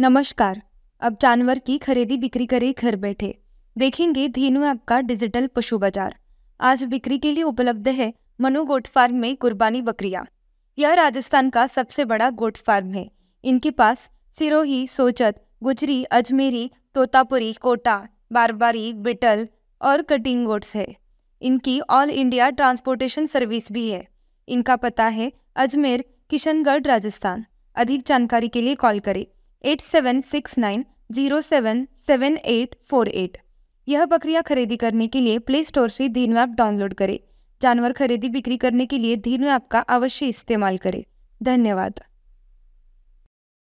नमस्कार अब जानवर की खरीदी बिक्री करें घर बैठे देखेंगे धीनू ऐप का डिजिटल पशु बाजार आज बिक्री के लिए उपलब्ध है मनु गोट फार्म में कुर्बानी बकरियां यह राजस्थान का सबसे बड़ा गोट फार्म है इनके पास सिरोही सोचत गुजरी अजमेरी तोतापुरी कोटा बारबारी बिटल और कटिंग गोट्स है इनकी ऑल इंडिया ट्रांसपोर्टेशन सर्विस भी है इनका पता है अजमेर किशनगढ़ राजस्थान अधिक जानकारी के लिए कॉल करें eight seven six nine zero seven seven eight four eight यह बकरियाँ खरीदी करने के लिए प्ले स्टोर से धीनू ऐप डाउनलोड करें जानवर खरीदी बिक्री करने के लिए धीनू ऐप का अवश्य इस्तेमाल करें धन्यवाद